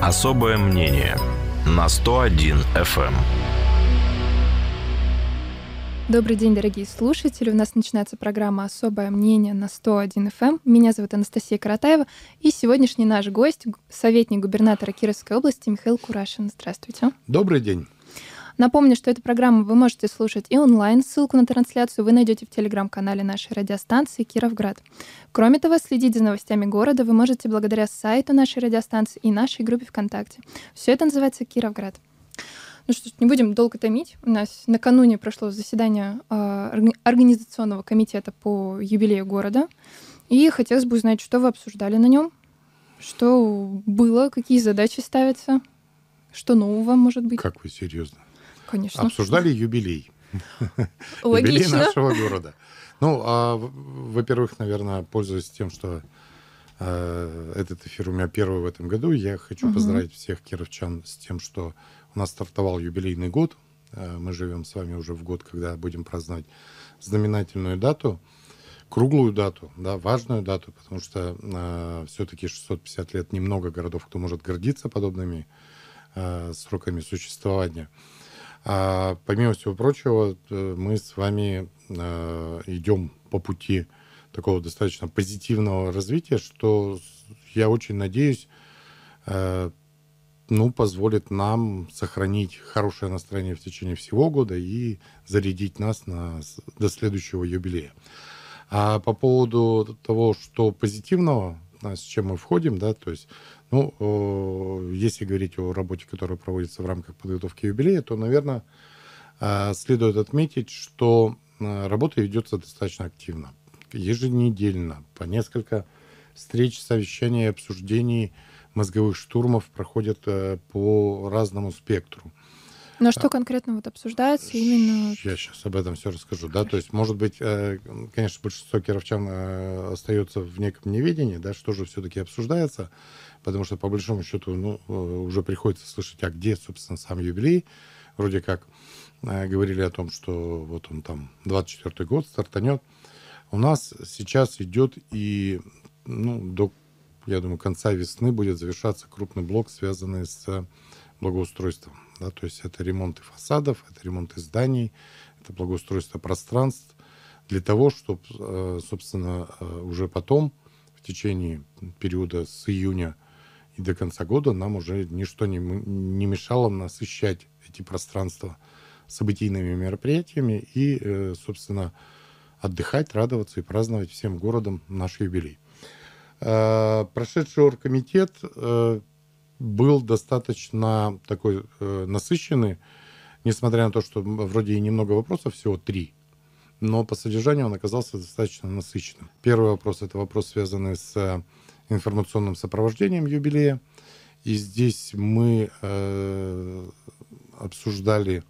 Особое мнение на 101 FM. Эм. Добрый день, дорогие слушатели. У нас начинается программа «Особое мнение» на 101 FM. Эм». Меня зовут Анастасия Каратаева. И сегодняшний наш гость — советник губернатора Кировской области Михаил Курашин. Здравствуйте. Добрый день. Напомню, что эту программу вы можете слушать и онлайн. Ссылку на трансляцию вы найдете в телеграм-канале нашей радиостанции «Кировград». Кроме того, следить за новостями города вы можете благодаря сайту нашей радиостанции и нашей группе ВКонтакте. Все это называется «Кировград». Ну что ж, не будем долго томить. У нас накануне прошло заседание э, организационного комитета по юбилею города. И хотелось бы узнать, что вы обсуждали на нем, что было, какие задачи ставятся, что нового может быть. Как вы серьезно? Конечно. Обсуждали юбилей. Логично. Юбилей нашего города. Ну, а, во-первых, наверное, пользуясь тем, что э, этот эфир у меня первый в этом году, я хочу угу. поздравить всех кировчан с тем, что у нас стартовал юбилейный год. Э, мы живем с вами уже в год, когда будем праздновать знаменательную дату, круглую дату, да, важную дату, потому что э, все-таки 650 лет немного городов, кто может гордиться подобными э, сроками существования. А, помимо всего прочего, э, мы с вами а, идем по пути такого достаточно позитивного развития, что я очень надеюсь, а, ну, позволит нам сохранить хорошее настроение в течение всего года и зарядить нас на, до следующего юбилея. А по поводу того, что позитивного, а с чем мы входим, да, то есть ну, э, если говорить о работе, которая проводится в рамках подготовки юбилея, то, наверное, э, следует отметить, что э, работа ведется достаточно активно, еженедельно, по несколько встреч, совещаний, обсуждений, мозговых штурмов проходят по разному спектру. Но что конкретно вот обсуждается именно? Я сейчас об этом все расскажу, да, то есть, может быть, э, конечно, большинство кировчан э, остается в неком неведении, да, что же все-таки обсуждается, потому что, по большому счету, ну, э, уже приходится слышать, а где, собственно, сам юбилей, вроде как говорили о том, что вот он там 24-й год стартанет. У нас сейчас идет и, ну, до, я думаю, конца весны будет завершаться крупный блок, связанный с благоустройством да, то есть это ремонты фасадов, это ремонты зданий, это благоустройство пространств для того, чтобы, э, собственно, э, уже потом, в течение периода с июня и до конца года, нам уже ничто не, мешало насыщать эти пространства событийными мероприятиями и, э, собственно, отдыхать, радоваться и праздновать всем городом наш юбилей. Прошедший оргкомитет был достаточно такой э, насыщенный, несмотря на то, что вроде и немного вопросов, всего три, но по содержанию он оказался достаточно насыщенным. Первый вопрос — это вопрос, связанный с э, информационным сопровождением юбилея. И здесь мы э, обсуждали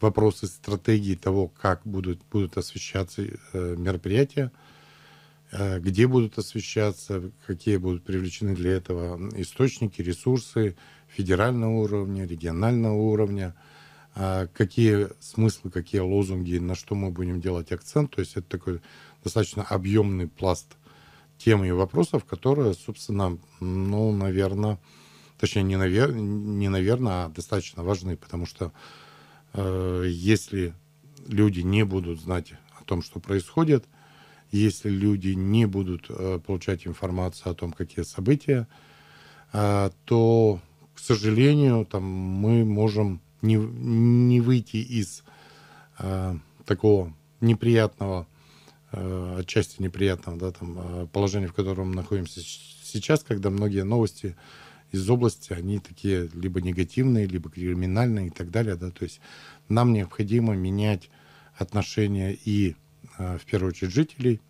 вопросы стратегии того, как будут, будут освещаться э, мероприятия, Э, где будут освещаться, какие будут привлечены для этого источники, ресурсы федерального уровня, регионального уровня, а какие смыслы, какие лозунги, на что мы будем делать акцент. То есть это такой достаточно объемный пласт тем и вопросов, которые, собственно, ну, наверное, точнее, не, навер... не наверное, а достаточно важны, потому что э, если люди не будут знать о том, что происходит – если люди не будут э, получать информацию о том, какие события, э, то, к сожалению, там мы можем не, не выйти из э, такого неприятного, отчасти неприятного да, там, положения, в котором мы находимся сейчас, когда многие новости из области, они такие либо негативные, либо криминальные и так далее. Да? То есть нам необходимо менять отношения и Э, в первую очередь жителей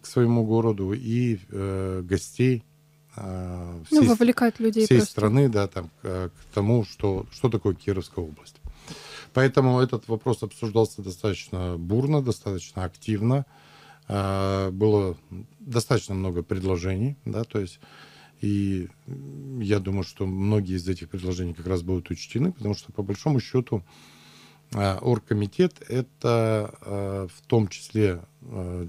к своему городу и э, гостей э, ну, всей, ну, вовлекать людей всей страны да, там, к, э, к тому, что, что такое Кировская область. Поэтому этот вопрос обсуждался достаточно бурно, достаточно активно. Э, было достаточно много предложений, да, то есть и я думаю, что многие из этих предложений как раз будут учтены, потому что по большому счету э, Э, оргкомитет – это э, в том числе э,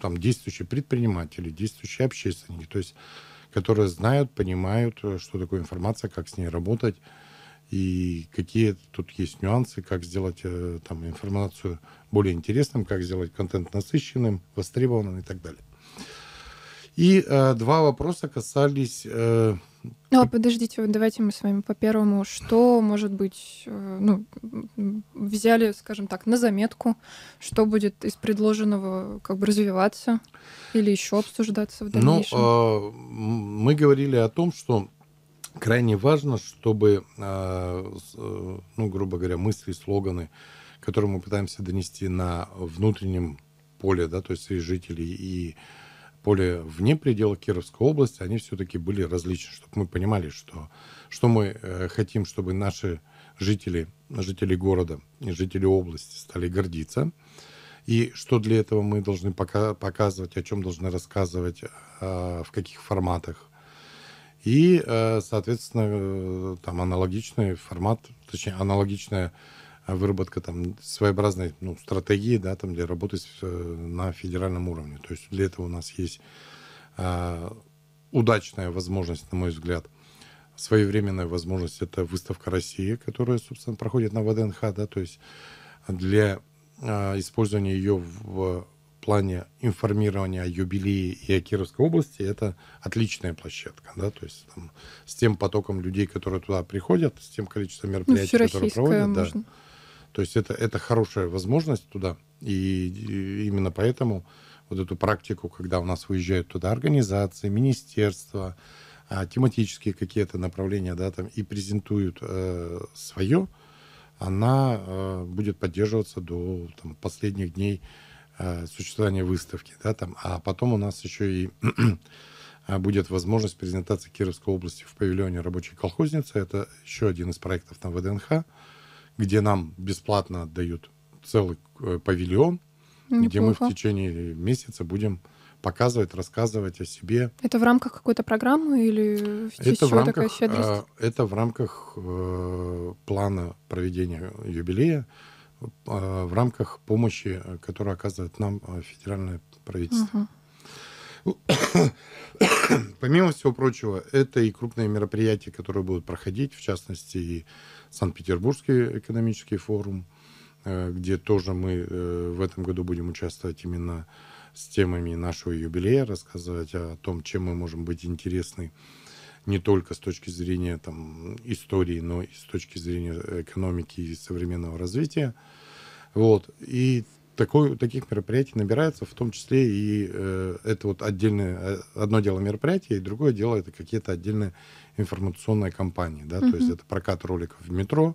там, действующие предприниматели, действующие общественники, то есть которые знают, понимают, что такое информация, как с ней работать, и какие тут есть нюансы, как сделать там, информацию более интересным, как сделать контент насыщенным, востребованным и так далее. И э, два вопроса касались... Э, ну, а подождите, давайте мы с вами по первому, что, может быть, э, ну, взяли, скажем так, на заметку, что будет из предложенного как бы развиваться или еще обсуждаться в ну, дальнейшем? Ну, э, мы говорили о том, что крайне важно, чтобы, э, э, ну, грубо говоря, мысли, слоганы, которые мы пытаемся донести на внутреннем поле, да, то есть и жителей, и поле вне предела Кировской области, они все-таки были различны, чтобы мы понимали, что, что мы э, хотим, чтобы наши жители, жители города и жители области стали гордиться, и что для этого мы должны пока, показывать, о чем должны рассказывать, а, в каких форматах. И, э, соответственно, э, там аналогичный формат, точнее, аналогичная а выработка там своеобразной ну, стратегии, да, там, для работы с, э, на федеральном уровне. То есть для этого у нас есть э, удачная возможность, на мой взгляд, своевременная возможность. Это выставка России, которая, собственно, проходит на ВДНХ, да, то есть для э, использования ее в плане информирования о юбилее и о Кировской области это отличная площадка, да, то есть там, с тем потоком людей, которые туда приходят, с тем количеством ну, мероприятий, которые проводят, можно. да, то есть это, это хорошая возможность туда. И именно поэтому вот эту практику, когда у нас выезжают туда организации, министерства, а, тематические какие-то направления, да, там, и презентуют э, свое, она э, будет поддерживаться до там, последних дней э, существования выставки, да, там, а потом у нас еще и будет возможность презентации Кировской области в павильоне рабочей колхозницы, это еще один из проектов там ВДНХ, где нам бесплатно отдают целый э, павильон, Неплохо. где мы в течение месяца будем показывать, рассказывать о себе. Это в рамках какой-то программы или в это в рамках, такая э, Это в рамках э, плана проведения юбилея, э, в рамках помощи, э, которую оказывает нам федеральное правительство. Угу. Помимо всего прочего, это и крупные мероприятия, которые будут проходить, в частности, и Санкт-Петербургский экономический форум, э, где тоже мы э, в этом году будем участвовать именно с темами нашего юбилея, рассказывать о том, чем мы можем быть интересны не только с точки зрения там, истории, но и с точки зрения экономики и современного развития. Вот. И такой, таких мероприятий набирается, в том числе и э, это вот отдельное, одно дело мероприятие, и другое дело это какие-то отдельные информационной кампании, да, mm-hmm. то есть это прокат роликов в метро,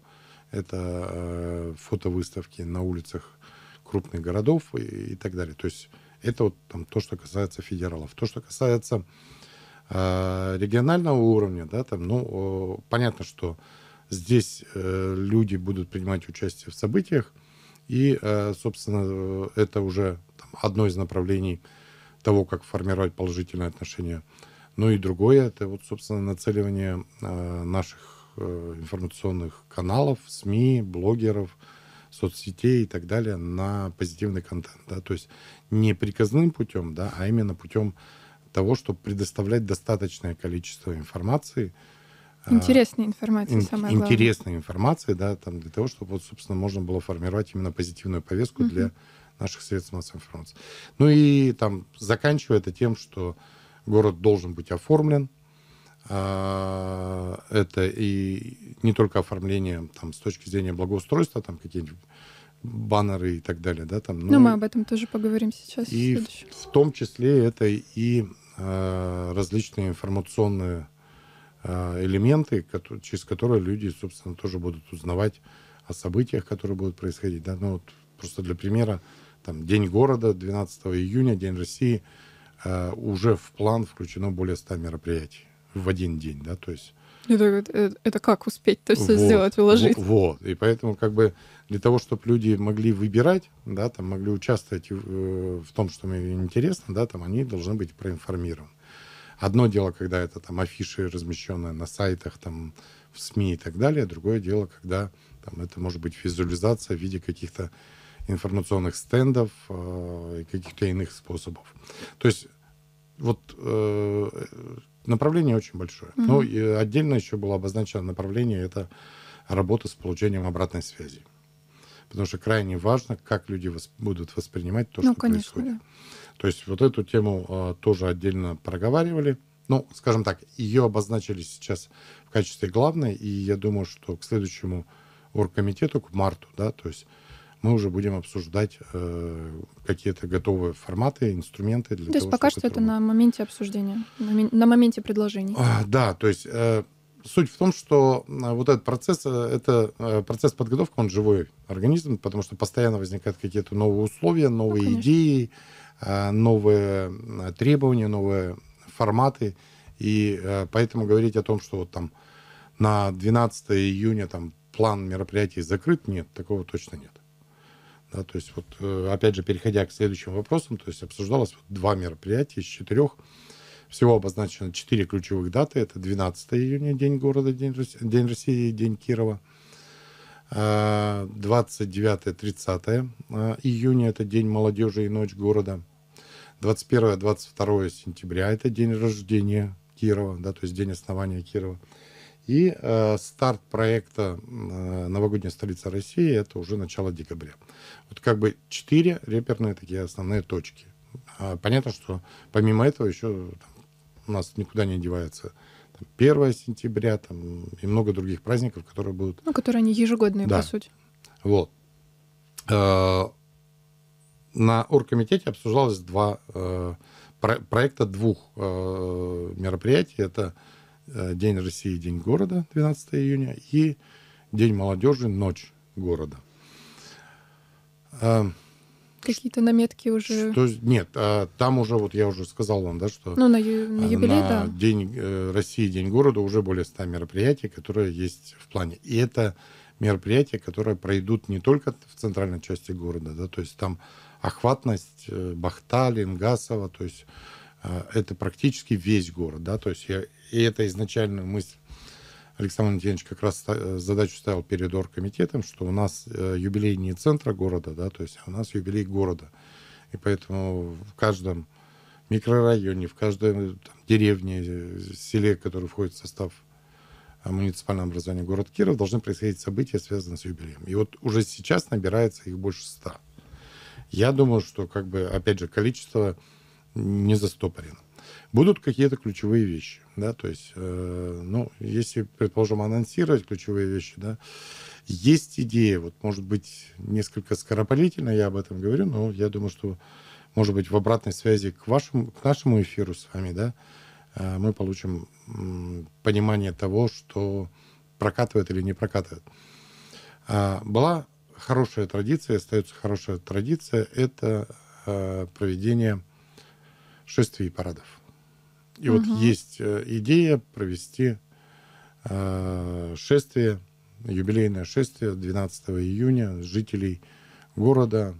это э, фотовыставки на улицах крупных городов и, и так далее. То есть это вот там то, что касается федералов. То, что касается э, регионального уровня, да, там, ну, э, понятно, что здесь э, люди будут принимать участие в событиях, и, э, собственно, э, это уже там, одно из направлений того, как формировать положительное отношение. э, ну и другое, это вот, собственно, нацеливание э, наших э, информационных каналов, СМИ, блогеров, соцсетей и так далее на позитивный контент. Да? То есть не приказным путем, да, а именно путем того, чтобы предоставлять достаточное количество информации, э, Интересная информация, ин- самое главное. Интересная информация, да, там для того, чтобы, вот, собственно, можно было формировать именно позитивную повестку угу. для наших средств массовой информации. Ну и там заканчивая это тем, что город должен быть оформлен. А, это и не только оформление там, с точки зрения благоустройства, там какие-нибудь баннеры и так далее. Да, там, ну, но, но мы об этом тоже поговорим сейчас. И в, в том числе это и э, различные информационные э, элементы, которые, через которые люди, собственно, тоже будут узнавать о событиях, которые будут происходить. Да? Ну, вот просто для примера, там, День города 12 июня, День России – Э, уже в план включено более 100 мероприятий в один день, да, то есть это, это, это как успеть-то все вот, сделать, уложить? Вот, и поэтому как бы для того, чтобы люди могли выбирать, да, там могли участвовать в, в том, что им интересно, да, там они должны быть проинформированы. Одно дело, когда это там афиши, размещенные на сайтах, там в СМИ и так далее, другое дело, когда там это может быть визуализация в виде каких-то информационных стендов э, и каких-то иных способов. То есть вот э, направление очень большое. Mm-hmm. Ну, и отдельно еще было обозначено направление это работа с получением обратной связи. Потому что крайне важно, как люди восп- будут воспринимать то, ну, что конечно, происходит. Да. То есть вот эту тему э, тоже отдельно проговаривали. Ну, скажем так, ее обозначили сейчас в качестве главной, и я думаю, что к следующему оргкомитету, к марту, да, то есть мы уже будем обсуждать э, какие-то готовые форматы, инструменты для ну, То того, есть пока что это на моменте обсуждения, на моменте предложений. А, да, то есть э, суть в том, что э, вот этот процесс, э, это э, процесс подготовки, он живой организм, потому что постоянно возникают какие-то новые условия, ну, новые ну, конечно. идеи, новые требования, новые форматы. И поэтому говорить о том, что вот там на 12 июня там план мероприятий закрыт, нет, такого точно нет. Да, то есть вот, э, опять же, переходя к следующим вопросам, то есть обсуждалось вот два мероприятия из четырех. Всего обозначено четыре ключевых даты. Это 12 июня, День города, День, России, День России, День Кирова. 29-30 а, а, июня – это День молодежи и ночь города. 21-22 сентября – это день рождения Кирова, да, то есть день основания Кирова. И э, старт проекта э, «Новогодняя столица России» — это уже начало декабря. Вот как бы четыре реперные такие основные точки. А понятно, что помимо этого еще там, у нас никуда не девается там, 1 сентября там, и много других праздников, которые будут... Ну, которые они ежегодные, да. по сути. Вот. Э, на оргкомитете обсуждалось два э, про проекта двух э, мероприятий. Это э, Э, День России, День города, 12 июня, и День молодежи, Ночь города. Э, Какие-то наметки уже? Что, нет, а там уже, вот я уже сказал вам, да, что ну, на, ю, на, э, юбилей, на да. День России, День города уже более 100 мероприятий, которые есть в плане. И это мероприятия, которые пройдут не только в центральной части города, да, то есть там охватность Бахта, Лингасова, то есть а, это практически весь город, да, то есть я, и это изначальная мысль Александр Валентинович как раз э, задачу ставил перед оргкомитетом, что у нас э, юбилей не центра города, да, то есть а у нас юбилей города. И поэтому в каждом микрорайоне, в каждой э, там, деревне, селе, который входит в состав муниципального образования город Киров, должны происходить события, связанные с юбилеем. И вот уже сейчас набирается их больше ста. Я думаю, что, как бы, опять же, количество не застопорена. Будут какие-то ключевые вещи, да, то есть, э, ну, если, предположим, анонсировать ключевые вещи, да, есть идея, вот, может быть, несколько скоропалительно я об этом говорю, но я думаю, что, может быть, в обратной связи к вашему, к нашему эфиру с вами, да, э, мы получим м, понимание того, что прокатывает или не прокатывает. А, была хорошая традиция, остается хорошая традиция, это э, проведение шествий и парадов. И угу. вот есть э, идея провести э, шествие, юбилейное шествие 12 июня жителей города,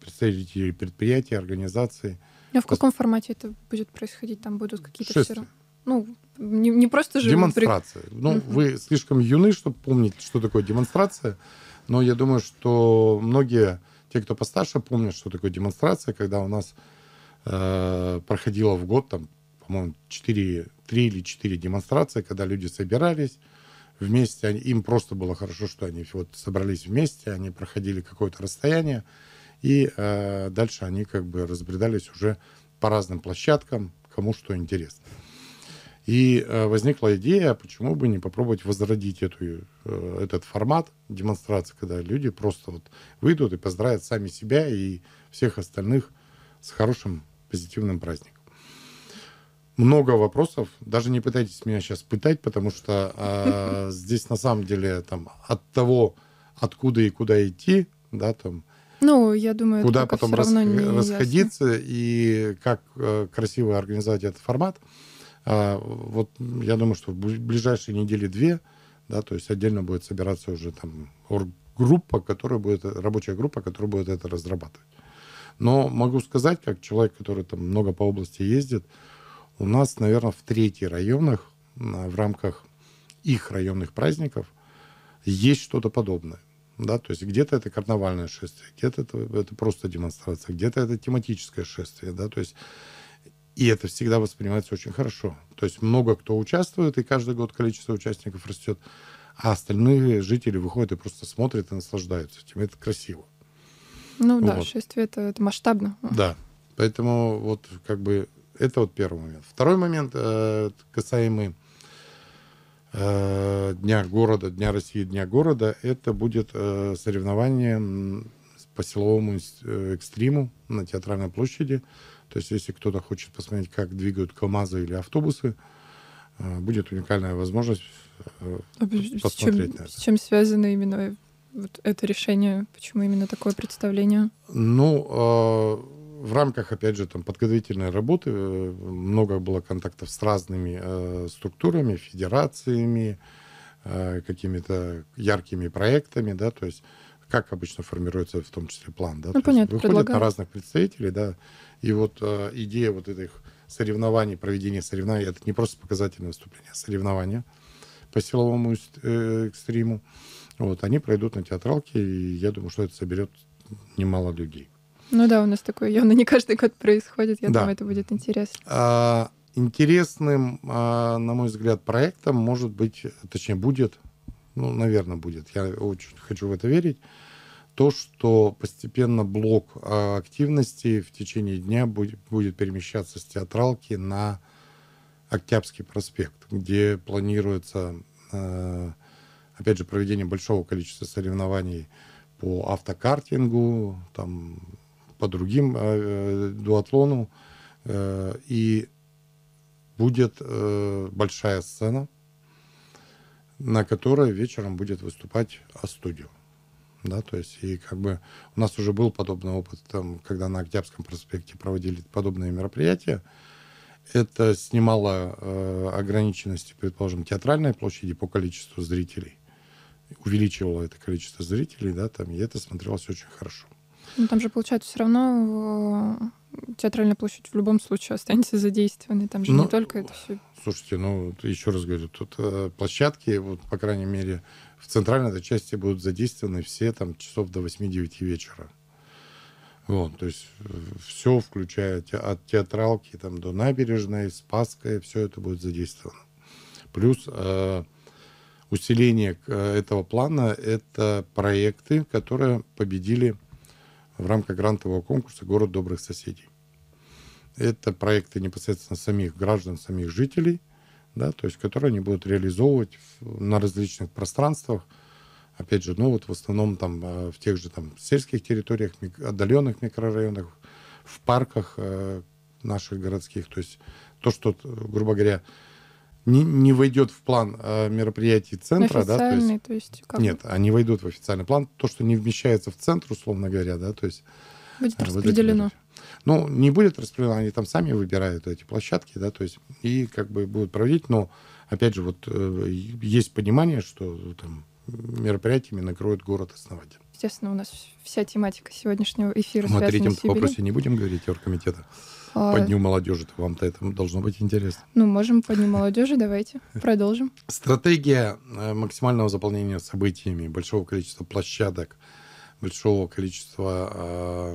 представителей предприятий, организаций. А в каком формате это будет происходить? Там будут какие-то шествия. все ну, не, не просто же... Демонстрация. При... Ну, угу. вы слишком юны, чтобы помнить, что такое демонстрация, но я думаю, что многие, те, кто постарше, помнят, что такое демонстрация, когда у нас э, проходило в год, там, по-моему, 4, 3 или 4 демонстрации, когда люди собирались вместе. Они, им просто было хорошо, что они вот собрались вместе, они проходили какое-то расстояние, и э, дальше они как бы разбредались уже по разным площадкам, кому что интересно. И э, возникла идея, почему бы не попробовать возродить эту, э, этот формат демонстрации, когда люди просто вот выйдут и поздравят сами себя и всех остальных с хорошим позитивным праздником. Много вопросов. Даже не пытайтесь меня сейчас пытать, потому что э, здесь на самом деле там от того, откуда и куда идти, да, там. Ну, я думаю, куда потом рас, расходиться ясно. и как э, красиво организовать этот формат. Э, вот я думаю, что в ближайшие недели две, да, то есть отдельно будет собираться уже там группа, которая будет рабочая группа, которая будет это разрабатывать. Но могу сказать, как человек, который там много по области ездит, у нас, наверное, в третьих районах в рамках их районных праздников есть что-то подобное. Да, то есть где-то это карнавальное шествие, где-то это, это просто демонстрация, где-то это тематическое шествие, да, то есть и это всегда воспринимается очень хорошо. То есть много кто участвует, и каждый год количество участников растет, а остальные жители выходят и просто смотрят и наслаждаются этим. Это красиво. Ну да, вот. шествие это, это масштабно. Да. Поэтому вот как бы это вот первый момент. Второй момент э, касаемый э, Дня города, Дня России, Дня города, это будет э, соревнование по силовому э, экстриму на Театральной площади. То есть если кто-то хочет посмотреть, как двигают КАМАЗы или автобусы, э, будет уникальная возможность э, а посмотреть чем, на это. С чем связано именно вот это решение? Почему именно такое представление? Ну, э, в рамках, опять же, там, подготовительной работы э, много было контактов с разными э, структурами, федерациями, э, какими-то яркими проектами, да, то есть как обычно формируется в том числе план, да? Ну, то понятно, выходят предлагаю. на разных представителей, да, и вот э, идея вот этих соревнований, проведения соревнований, это не просто показательное выступление, а соревнования по силовому э, экстриму. Э, вот, они пройдут на театралке, и я думаю, что это соберет немало людей. Ну да, у нас такое явно не каждый год происходит. Я да. думаю, это будет интересно. А, интересным, а, на мой взгляд, проектом может быть, точнее, будет, ну, наверное, будет, я очень хочу в это верить, то, что постепенно блок а, активности в течение дня будет, будет перемещаться с театралки на Октябрьский проспект, где планируется э, опять же, проведение большого количества соревнований по автокартингу, там, по другим э, э, дуатлону. Э, и будет э, большая сцена, на которой вечером будет выступать А-студио. Да, то есть, и как бы у нас уже был подобный опыт, там, когда на Октябрьском проспекте проводили подобные мероприятия. Это снимало э, ограниченности, предположим, театральной площади по количеству зрителей увеличивало это количество зрителей, да, там, и это смотрелось очень хорошо. Но ну, там же, получается, все равно э, театральная площадь в любом случае останется задействованной. Там же ну, не только это все. Слушайте, ну, еще раз говорю, тут э, площадки, вот, по крайней мере, в центральной этой части будут задействованы все там часов до 8-9 вечера. Вот, то есть э, все, включая те, от театралки там, до набережной, Спасская, все это будет задействовано. Плюс э, усиление э, этого плана — это проекты, которые победили в рамках грантового конкурса «Город добрых соседей». Это проекты непосредственно самих граждан, самих жителей, да, то есть которые они будут реализовывать на различных пространствах, опять же, ну вот в основном там э, в тех же там сельских территориях, отдаленных микрорайонах, в парках э, наших городских, то есть то, что, грубо говоря, не, не войдет в план э, мероприятий центра, да, то есть, то есть как... нет, они войдут в официальный план, то, что не вмещается в центр, условно говоря, да, то есть будет э, распределено. ну, не будет распределено, они там сами выбирают эти площадки, да, то есть и как бы будут проводить, но опять же вот э, есть понимание, что там мероприятиями накроют город основатель. Естественно, у нас вся тематика сегодняшнего эфира. Мы о третьем вопросе не будем говорить оргкомитета. комитета. А, по Дню молодежи вам-то это должно быть интересно. Ну, можем по Дню молодежи, давайте продолжим. Стратегия э, максимального заполнения событиями, большого количества площадок, большого количества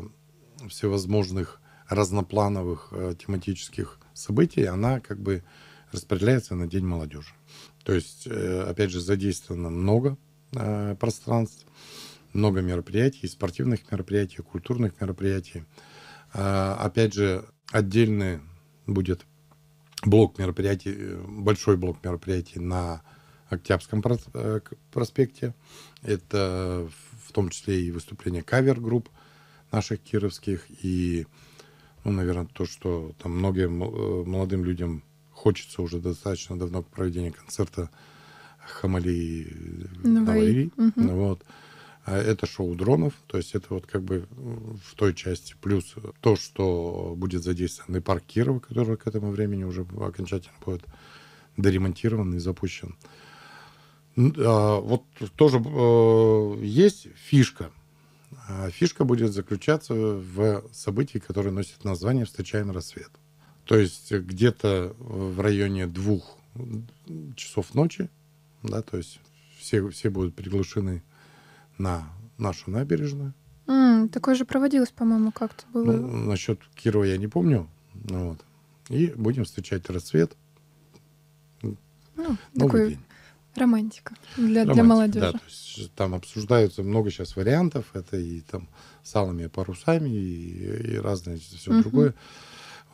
э, всевозможных разноплановых э, тематических событий, она как бы распределяется на День молодежи. То есть, э, опять же, задействовано много э, пространств, много мероприятий, спортивных мероприятий, культурных мероприятий. Э, опять же, отдельный будет блок мероприятий, э, большой блок мероприятий на Октябрьском э, проспекте. Это в том числе и выступление кавер-групп наших кировских, и, ну, наверное, то, что там многим э, молодым людям хочется уже достаточно давно проведения концерта Хамали Навари. Угу. Вот. А это шоу дронов, то есть это вот как бы в той части. Плюс то, что будет задействован и парк Кирова, который к этому времени уже окончательно будет доремонтирован и запущен. А, вот тоже э, есть фишка. А фишка будет заключаться в событии, которое носит название «Встречаем рассвет». То есть где-то в районе двух часов ночи, да, то есть все, все будут приглашены на нашу набережную. Mm, такое же проводилось, по-моему, как-то было. Ну, насчет Кирова я не помню. ну Вот. И будем встречать рассвет. Ну, Новый такой день. романтика для, Романтик, для молодежи. Да, то есть, там обсуждаются много сейчас вариантов. Это и там с алыми парусами, и, и разное все uh-huh. другое.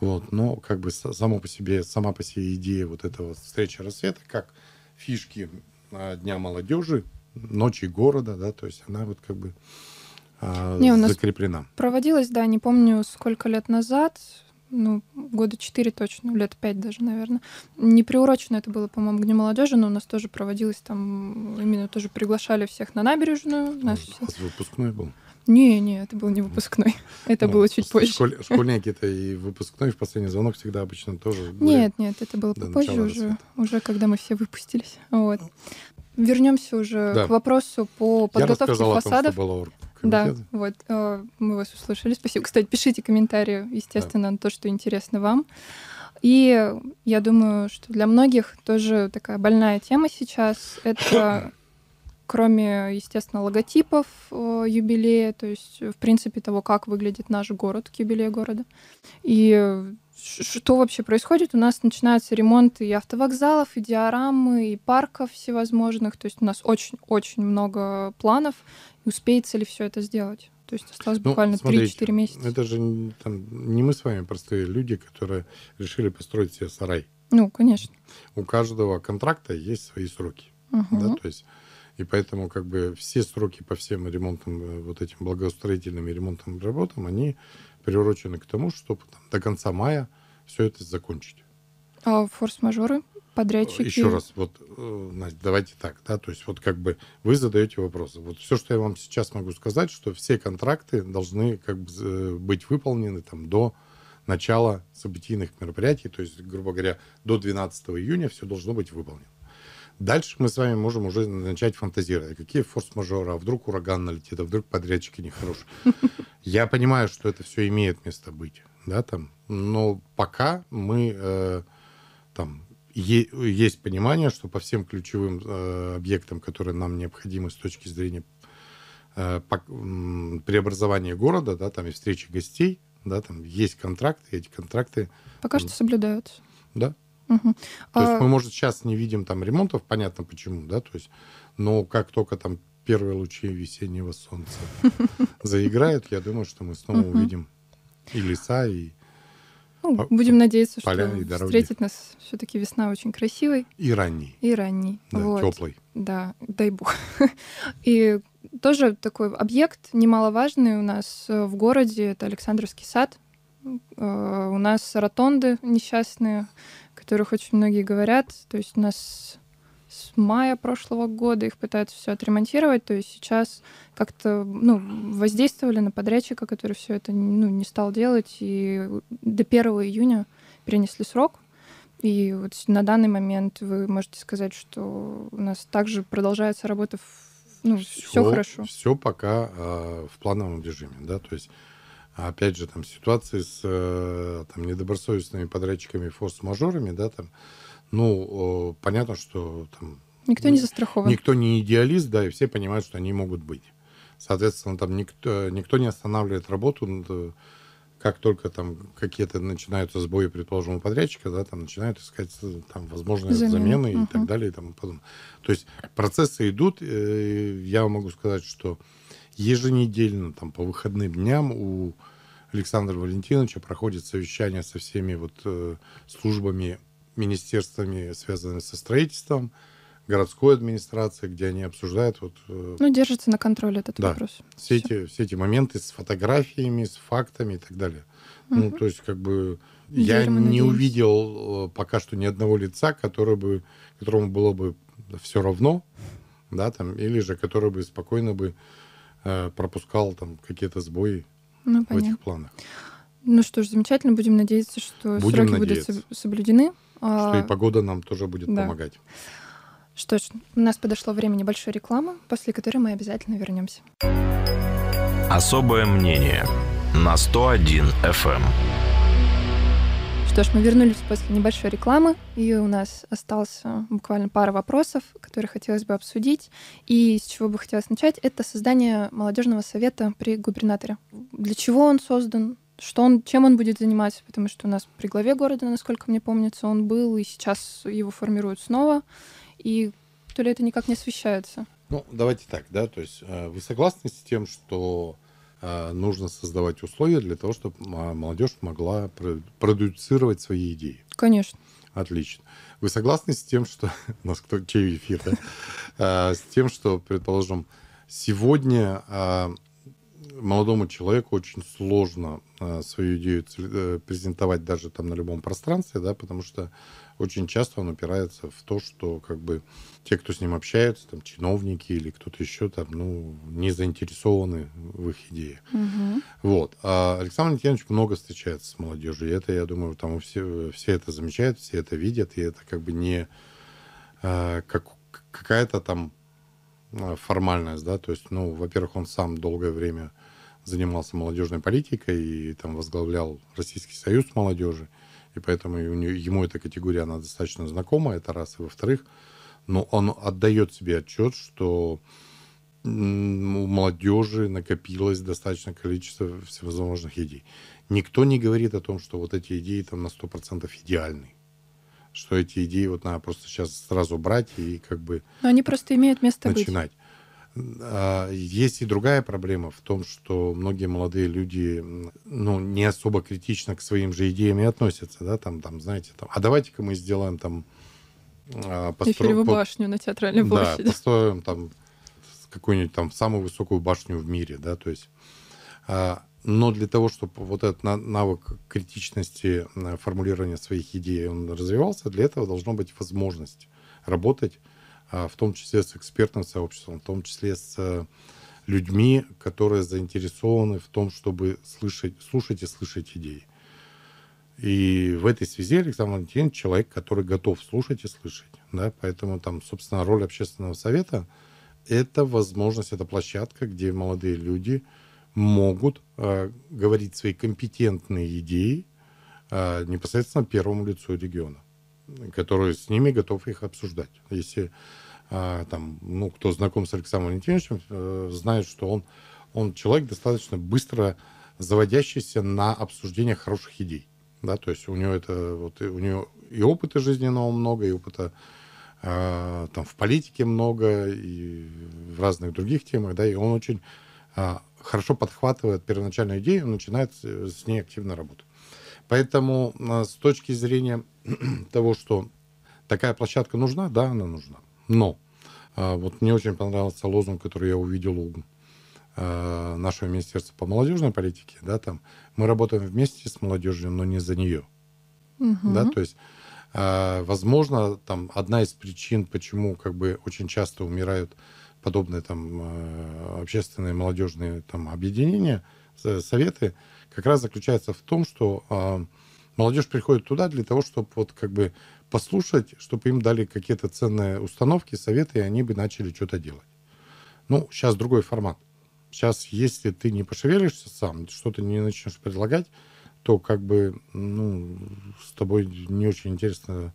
Вот, но как бы само по себе, сама по себе идея вот этого встречи рассвета, как фишки а, Дня молодежи, ночи города, да, то есть она вот как бы а, не, у нас закреплена. Проводилась, да, не помню сколько лет назад, ну, года 4 точно, лет 5 даже, наверное. Не приурочено это было, по-моему, к Дню молодежи, но у нас тоже проводилось там, именно тоже приглашали всех на набережную. А нас... Это выпускной был? Не, не, это был не ну, выпускной. Это ну, было чуть позже. Школь, школьники-то и выпускной, и в последний звонок всегда обычно тоже. нет, нет, это было попозже уже, уже, когда мы все выпустились. Вот. Вернемся уже да. к вопросу по подготовке Я фасадов. О том, что было да, вот э, мы вас услышали. Спасибо. Кстати, пишите комментарии, естественно, да. на то, что интересно вам. И я думаю, что для многих тоже такая больная тема сейчас. Это кроме, естественно, логотипов э, юбилея, то есть, в принципе, того, как выглядит наш город к юбилею города. И что вообще происходит. У нас начинаются ремонты и автовокзалов, и диорамы, и парков всевозможных. То есть у нас очень-очень много планов. И успеется ли все это сделать? То есть осталось ну, буквально 3-4 месяца. Это же там, не мы с вами простые люди, которые решили построить себе сарай. Ну, конечно. У каждого контракта есть свои сроки. Угу. Да, то есть и поэтому как бы все сроки по всем ремонтам, э, вот этим благоустроительным и ремонтным работам, они приурочены к тому, чтобы там, до конца мая все это закончить. А форс-мажоры, подрядчики? Еще раз, вот, э, давайте так, да, то есть вот как бы вы задаете вопросы. Вот все, что я вам сейчас могу сказать, что все контракты должны как бы э, быть выполнены там до начала событийных мероприятий, то есть, грубо говоря, до 12 июня все должно быть выполнено. Дальше мы с вами можем уже начать фантазировать. Какие форс-мажоры? А вдруг ураган налетит? А вдруг подрядчики нехорошие? Я понимаю, что это все имеет место быть. Да, там, но пока мы э, там е- есть понимание, что по всем ключевым э, объектам, которые нам необходимы с точки зрения э, по, э, преобразования города, да, там и встречи гостей, да, там есть контракты, эти контракты... Пока там, что соблюдаются. Да, Угу. То а... есть мы, может, сейчас не видим там ремонтов, понятно почему, да, то есть, но как только там первые лучи весеннего солнца заиграют, я думаю, что мы снова увидим и леса, и ну, будем надеяться, что встретит нас все-таки весна очень красивой. И ранней. И ранней. Да, вот. теплой. Да, дай бог. И тоже такой объект немаловажный у нас э, в городе, это Александровский сад. Э, у нас ротонды несчастные, которых очень многие говорят. То есть у нас с мая прошлого года их пытаются все отремонтировать, то есть сейчас как-то ну, воздействовали на подрядчика, который все это ну, не стал делать, и до 1 июня перенесли срок. И вот на данный момент вы можете сказать, что у нас также продолжается работа в ну, все, все хорошо. Все пока э, в плановом режиме, да, то есть а опять же, там ситуации с э, там, недобросовестными подрядчиками форс-мажорами, да, там, ну, понятно, что там... Никто не застрахован. Никто не идеалист, да, и все понимают, что они могут быть. Соответственно, там никто, никто не останавливает работу, э, как только там какие-то начинаются сбои предположим у подрядчика, да, там начинают искать э, там возможные замены, замены uh и так далее и тому подобное. То есть процессы идут. Я могу сказать, что еженедельно, там, по выходным дням у Александра Валентиновича проходит совещание со всеми вот э, службами, министерствами, связанными со строительством, городской администрации, где они обсуждают вот... Э, ну, держится на контроле этот да, вопрос. Все, все эти, все эти моменты с фотографиями, с фактами и так далее. Угу. Ну, то есть, как бы, Дель, я не надеемся. увидел э, пока что ни одного лица, который бы, которому было бы все равно, да, там, или же который бы спокойно бы Э, пропускал там какие-то сбои ну, в этих планах. Ну что ж, замечательно. Будем надеяться, что Будем сроки надеяться, будут соблюдены. Что а, и погода нам тоже будет да. помогать. Что ж, у нас подошло время небольшой рекламы, после которой мы обязательно вернемся. Особое мнение на 101 FM. Что ж, мы вернулись после небольшой рекламы, и у нас остался буквально пара вопросов, которые хотелось бы обсудить. И с чего бы хотелось начать, это создание молодежного совета при губернаторе. Для чего он создан? Что он, чем он будет заниматься? Потому что у нас при главе города, насколько мне помнится, он был, и сейчас его формируют снова. И то ли это никак не освещается? Ну, давайте так, да, то есть э, вы согласны с тем, что Э, нужно создавать условия для того, чтобы а, молодежь могла продуцировать свои идеи. Конечно. Отлично. Вы согласны с тем, что... У нас кто, чей эфир, да? Э, с тем, что, предположим, сегодня э, молодому человеку очень сложно свою идею презентовать даже там на любом пространстве, да, потому что очень часто он упирается в то, что как бы те, кто с ним общаются, там чиновники или кто-то еще там, ну, не заинтересованы в их идее. Угу. Вот. А Александр Литьянович много встречается с молодежью. И это, я думаю, там все, все это замечают, все это видят, и это как бы не а, как, какая-то там а, формальность, да, то есть, ну, во-первых, он сам долгое время занимался молодежной политикой и там возглавлял Российский союз молодежи. Uh и поэтому ему эта категория, она достаточно знакома, это раз. И во-вторых, но он отдает себе отчет, что у молодежи накопилось достаточное количество всевозможных идей. Никто не говорит о том, что вот эти идеи там на 100% идеальны что эти идеи вот надо просто сейчас сразу брать и как бы... Но они просто имеют место начинать. быть. А, есть и другая проблема в том, что многие молодые люди ну, не особо критично к своим же идеям и относятся, да, там, там, знаете, там, а давайте-ка мы сделаем там... А, постро... башню на театральной площади. Да, построим там какую-нибудь там самую высокую башню в мире, да, то есть... А, но для того, чтобы вот этот навык критичности формулирования своих идей он развивался, для этого должно быть возможность работать а, в том числе с экспертным сообществом, в том числе с э, людьми, которые заинтересованы в том, чтобы слышать, слушать и слышать идеи. И в этой связи Александр Валентинович человек, который готов слушать и слышать. Да? Поэтому там, собственно, роль общественного совета – это возможность, это площадка, где молодые люди могут э, говорить свои компетентные идеи э, непосредственно первому лицу региона который с ними готов их обсуждать. Если а, там, ну, кто знаком с Александром Валентиновичем, э, знает, что он, он человек достаточно быстро заводящийся на обсуждение хороших идей. Да, то есть у него это вот у него и опыта жизненного много, и опыта э, там в политике много, и в разных других темах, да, и он очень э, хорошо подхватывает первоначальную идею, он начинает с ней активно работать. Поэтому а, с точки зрения того, что такая площадка нужна, да, она нужна. Но а, вот мне очень понравился лозунг, который я увидел у а, нашего Министерства по молодежной политике, да, там мы работаем вместе с молодежью, но не за нее. Угу. Да, то есть, возможно, там одна из причин, почему как бы очень часто умирают подобные там общественные молодежные там объединения, э, советы, как раз заключается в том, что э, молодежь приходит туда для того, чтобы вот как бы послушать, чтобы им дали какие-то ценные установки, советы, и они бы начали что-то делать. Ну, сейчас другой формат. Сейчас, если ты не пошевелишься сам, что-то не начнешь предлагать, то как бы ну, с тобой не очень интересно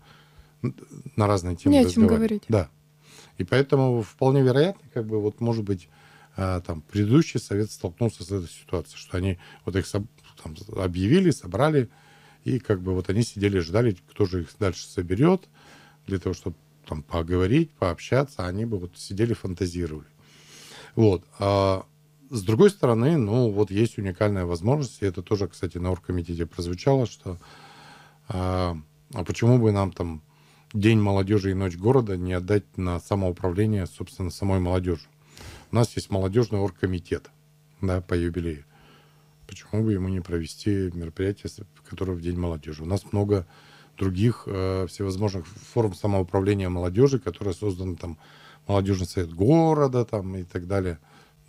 на разные темы не разговаривать. о чем говорить. Да. И поэтому вполне вероятно, как бы вот может быть а, там, предыдущий совет столкнулся с этой ситуацией, что они вот их там, объявили, собрали, и как бы вот они сидели, ждали, кто же их дальше соберет, для того, чтобы там поговорить, пообщаться, они бы вот сидели, фантазировали. Вот. А с другой стороны, ну, вот есть уникальная возможность, и это тоже, кстати, на оргкомитете прозвучало, что а, а почему бы нам там День молодежи и ночь города не отдать на самоуправление, собственно, самой молодежи? У нас есть молодежный оргкомитет да, по юбилею. Почему бы ему не провести мероприятие, которое в День молодежи? У нас много других э, всевозможных форм самоуправления молодежи, которые созданы там молодежный совет города там и так далее.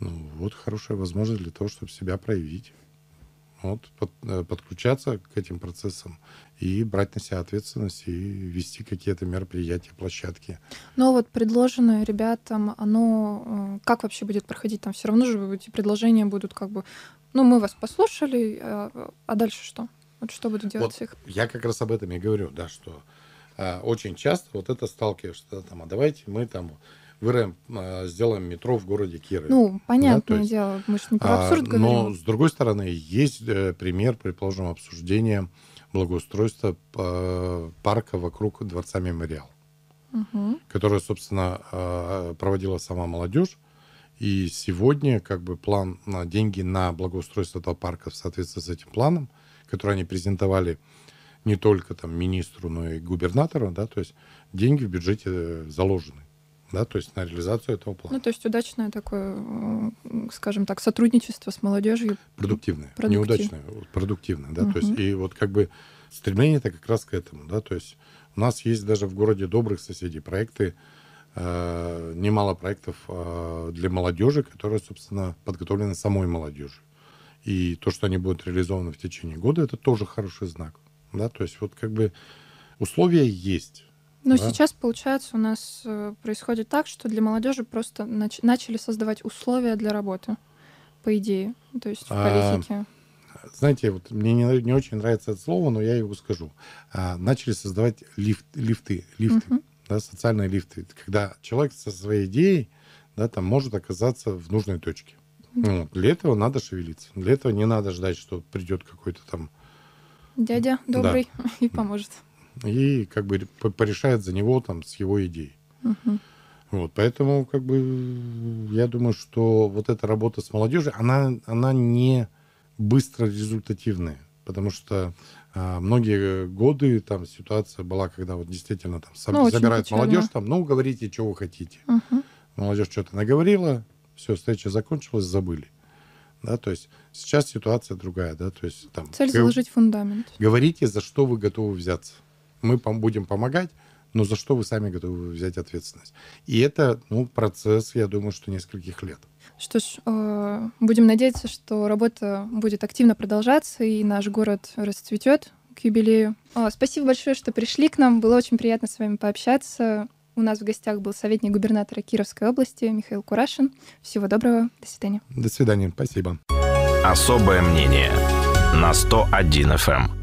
Ну, вот хорошая возможность для того, чтобы себя проявить вот, под, э, подключаться к этим процессам и брать на себя ответственность и вести какие-то мероприятия, площадки. ну а вот предложенное ребятам, оно э, как вообще будет проходить? Там все равно же эти предложения будут как бы, ну мы вас послушали, а, а дальше что? Вот что будут делать вот их? Я как раз об этом и говорю, да, что э, очень часто вот это сталкиваешься, да, там, а давайте мы там в РМ а, сделаем метро в городе Кирове. Ну, понятное да, есть, дело, мы же не про а, абсурд а, говорим. Но, с другой стороны, есть э, пример, предположим, обсуждения благоустройства э, парка вокруг Дворца Мемориал, угу. которое, собственно, э, проводила сама молодежь. И сегодня как бы план на деньги на благоустройство этого парка в соответствии с этим планом, который они презентовали не только там министру, но и губернатору, да, то есть деньги в бюджете заложены да, то есть на реализацию этого плана. Ну, то есть удачное такое, скажем так, сотрудничество с молодежью. Продуктивное, продуктив. неудачное, продуктивное, да, угу. то есть и вот как бы стремление это как раз к этому, да, то есть у нас есть даже в городе добрых соседей проекты, э, немало проектов э, для молодежи, которые, собственно, подготовлены самой молодежью. И то, что они будут реализованы в течение года, это тоже хороший знак, да, то есть вот как бы условия есть, но да? сейчас, получается, у нас э, происходит так, что для молодежи просто нач- начали создавать условия для работы, по идее, то есть в а, политике. А, знаете, вот мне не, не очень нравится это слово, но я его скажу. А, начали создавать лифт, лифты, лифты, да, социальные лифты, когда человек со своей идеей, да, там может оказаться в нужной точке. Ну, для этого надо шевелиться, для этого не надо ждать, что придет какой-то там дядя добрый да. и поможет и как бы порешает за него там с его идеей. Угу. Вот, поэтому как бы я думаю, что вот эта работа с молодежью, она, она не быстро результативная, потому что а, многие годы там ситуация была, когда вот действительно там ну, собирают молодежь, там, ну, говорите, что вы хотите. Угу. Молодежь что-то наговорила, все, встреча закончилась, забыли. Да, то есть сейчас ситуация другая, да, то есть там... Цель заложить фундамент. Говорите, за что вы готовы взяться мы будем помогать, но за что вы сами готовы взять ответственность. И это, ну, процесс, я думаю, что нескольких лет. Что ж, э, будем надеяться, что работа будет активно продолжаться, и наш город расцветет к юбилею. спасибо большое, что пришли к нам. Было очень приятно с вами пообщаться. У нас в гостях был советник губернатора Кировской области Михаил Курашин. Всего доброго. До свидания. До свидания. Спасибо. Особое мнение на 101 FM.